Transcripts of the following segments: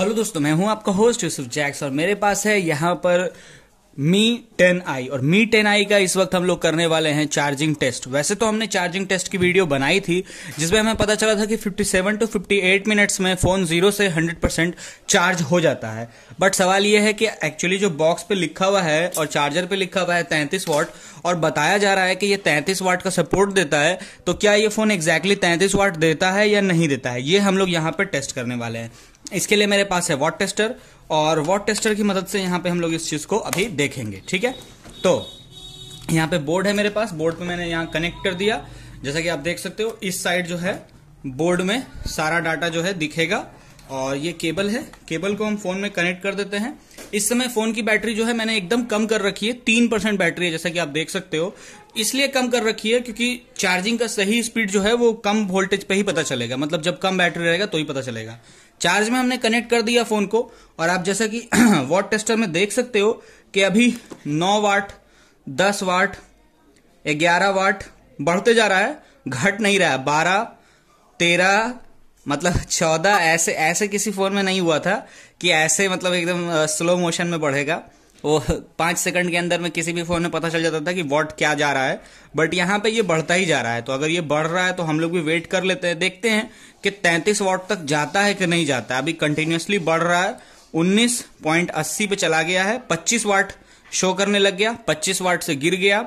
hello दोस्तों मैं हूं आपका होस्ट यूसुफ जैक्स और मेरे पास है यहां पर मी टेन आई और मी टेन आई का इस वक्त हम लोग करने वाले हैं चार्जिंग टेस्ट वैसे तो हमने चार्जिंग टेस्ट की वीडियो बनाई थी जिसमें हमें पता चला था कि 57 टू 58 मिनट्स में फ़ोन जीरो से 100 परसेंट चार्ज हो जाता है बट सवाल यह है कि एक्चुअली जो बॉक्स पे लिखा हुआ है और चार्जर पे लिखा हुआ है तैंतीस वाट और बताया जा रहा है कि ये तैंतीस वाट का सपोर्ट देता है तो क्या ये फ़ोन एग्जैक्टली तैंतीस वाट देता है या नहीं देता है ये हम लोग यहाँ पर टेस्ट करने वाले हैं इसके लिए मेरे पास है वॉट टेस्टर और वॉट टेस्टर की मदद से यहाँ पे हम लोग इस चीज़ को अभी देखेंगे ठीक है तो यहाँ पे बोर्ड है मेरे पास बोर्ड पे मैंने यहाँ कनेक्ट कर दिया जैसा कि आप देख सकते हो इस साइड जो है बोर्ड में सारा डाटा जो है दिखेगा और ये केबल है केबल को हम फोन में कनेक्ट कर देते हैं इस समय फोन की बैटरी जो है मैंने एकदम कम कर रखी है तीन परसेंट बैटरी है जैसा कि आप देख सकते हो इसलिए कम कर रखी है क्योंकि चार्जिंग का सही स्पीड जो है वो कम वोल्टेज पे ही पता चलेगा मतलब जब कम बैटरी रहेगा तो ही पता चलेगा चार्ज में हमने कनेक्ट कर दिया फोन को और आप जैसा कि वाट टेस्टर में देख सकते हो कि अभी 9 वाट 10 वाट 11 वाट बढ़ते जा रहा है घट नहीं रहा है बारह तेरह मतलब चौदह ऐसे ऐसे किसी फोन में नहीं हुआ था कि ऐसे मतलब एकदम स्लो मोशन में बढ़ेगा वो पांच सेकंड के अंदर में किसी भी फोन में पता चल जाता था कि वॉट क्या जा रहा है बट यहाँ पे ये बढ़ता ही जा रहा है तो अगर ये बढ़ रहा है तो हम लोग भी वेट कर लेते हैं देखते हैं कि 33 वॉट तक जाता है कि नहीं जाता अभी कंटिन्यूसली बढ़ रहा है उन्नीस पॉइंट अस्सी पे चला गया है 25 वाट शो करने लग गया पच्चीस वाट से गिर गया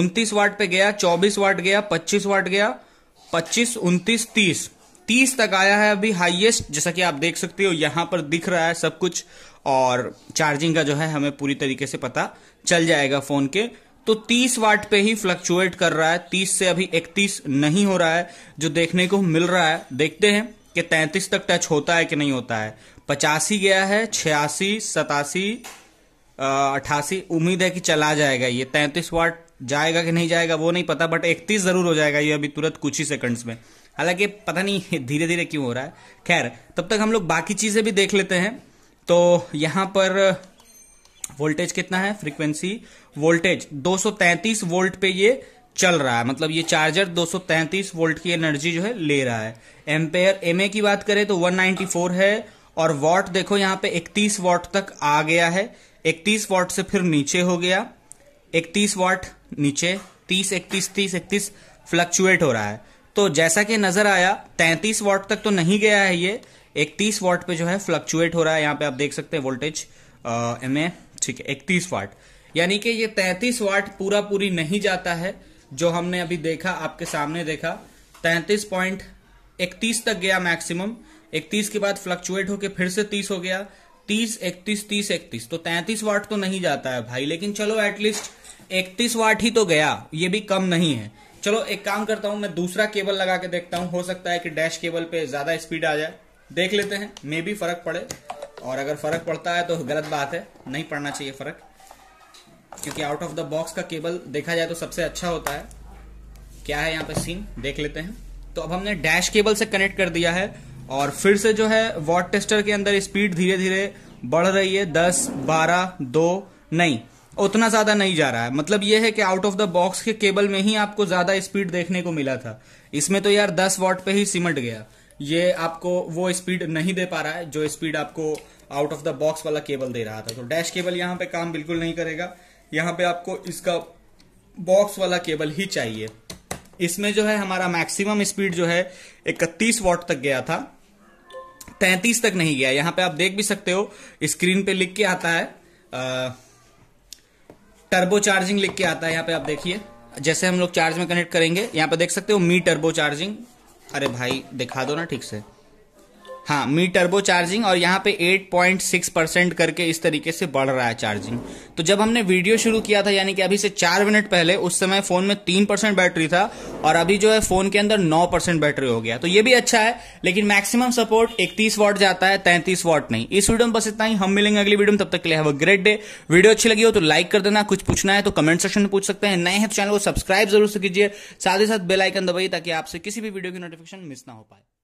उन्तीस वाट पे गया चौबीस वाट गया पच्चीस वाट गया पच्चीस उन्तीस तीस तीस तक आया है अभी हाईएस्ट जैसा कि आप देख सकते हो यहां पर दिख रहा है सब कुछ और चार्जिंग का जो है हमें पूरी तरीके से पता चल जाएगा फोन के तो 30 वाट पे ही फ्लक्चुएट कर रहा है 30 से अभी 31 नहीं हो रहा है जो देखने को मिल रहा है देखते हैं कि 33 तक टच होता है कि नहीं होता है पचासी गया है छियासी सतासी अठासी उम्मीद है कि चला जाएगा ये तैंतीस वाट जाएगा कि नहीं जाएगा वो नहीं पता बट इकतीस जरूर हो जाएगा ये अभी तुरंत कुछ ही सेकंड्स में हालांकि पता नहीं धीरे धीरे क्यों हो रहा है खैर तब तक हम लोग बाकी चीज़ें भी देख लेते हैं तो यहां पर वोल्टेज कितना है फ्रीक्वेंसी वोल्टेज 233 वोल्ट पे ये चल रहा है मतलब ये चार्जर 233 वोल्ट की एनर्जी जो है ले रहा है एम्पेयर एम की बात करें तो 194 है और वॉट देखो यहाँ पे 31 वॉट तक आ गया है 31 वॉट से फिर नीचे हो गया 31 वॉट नीचे 30 31 30 31 फ्लक्चुएट हो रहा है तो जैसा कि नजर आया 33 वॉट तक तो नहीं गया है ये इकतीस वॉट पे जो है फ्लक्चुएट हो रहा है यहाँ पे आप देख सकते हैं वोल्टेज ए ठीक है इकतीस वाट यानी कि ये 33 वाट पूरा पूरी नहीं जाता है जो हमने अभी देखा आपके सामने देखा तैतीस पॉइंट इकतीस तक गया मैक्सिमम इकतीस के बाद फ्लक्चुएट होके फिर से तीस हो गया तीस इकतीस तीस इकतीस तो तैंतीस वाट तो नहीं जाता है भाई लेकिन चलो एटलीस्ट इकतीस वाट ही तो गया ये भी कम नहीं है चलो एक काम करता हूं मैं दूसरा केबल लगा के देखता हूं हो सकता है कि डैश केबल पे ज्यादा स्पीड आ जाए देख लेते हैं मे भी फर्क पड़े और अगर फर्क पड़ता है तो गलत बात है नहीं पड़ना चाहिए फर्क क्योंकि आउट ऑफ द बॉक्स का केबल देखा जाए तो सबसे अच्छा होता है क्या है यहाँ पे सीन देख लेते हैं तो अब हमने डैश केबल से कनेक्ट कर दिया है और फिर से जो है वॉट टेस्टर के अंदर स्पीड धीरे धीरे बढ़ रही है दस बारह दो नहीं उतना ज़्यादा नहीं जा रहा है मतलब यह है कि आउट ऑफ द बॉक्स के केबल में ही आपको ज़्यादा स्पीड देखने को मिला था इसमें तो यार दस वॉट पे ही सिमट गया ये आपको वो स्पीड नहीं दे पा रहा है जो स्पीड आपको आउट ऑफ द बॉक्स वाला केबल दे रहा था तो डैश केबल यहाँ पे काम बिल्कुल नहीं करेगा यहाँ पे आपको इसका बॉक्स वाला केबल ही चाहिए इसमें जो है हमारा मैक्सिमम स्पीड जो है इकतीस वॉट तक गया था तैतीस तक नहीं गया यहाँ पे आप देख भी सकते हो स्क्रीन पे लिख के आता है आ, टर्बो चार्जिंग लिख के आता है यहाँ पे आप देखिए जैसे हम लोग चार्ज में कनेक्ट करेंगे यहाँ पे देख सकते हो मी टर्बो चार्जिंग अरे भाई दिखा दो ना ठीक से हाँ मी टर्बो चार्जिंग और यहाँ पे 8.6 परसेंट करके इस तरीके से बढ़ रहा है चार्जिंग तो जब हमने वीडियो शुरू किया था यानी कि अभी से चार मिनट पहले उस समय फोन में तीन परसेंट बैटरी था और अभी जो है फोन के अंदर नौ परसेंट बैटरी हो गया तो ये भी अच्छा है लेकिन मैक्सिमम सपोर्ट इकतीस वॉट जाता है तैंतीस वॉट नहीं इस वीडियो में बस इतना ही हम मिलेंगे अगली वीडियो में तब तक के लिए have a great day video अच्छी लगी हो तो लाइक कर देना कुछ पूछना है तो कमेंट सेक्शन में पूछ सकते हैं नए हैं तो चैनल को सब्सक्राइब जरूर से कीजिए साथ ही साथ बेलाइकन दबाइए ताकि आपसे किसी भी वीडियो की नोटिफिकेशन मिस ना हो पाए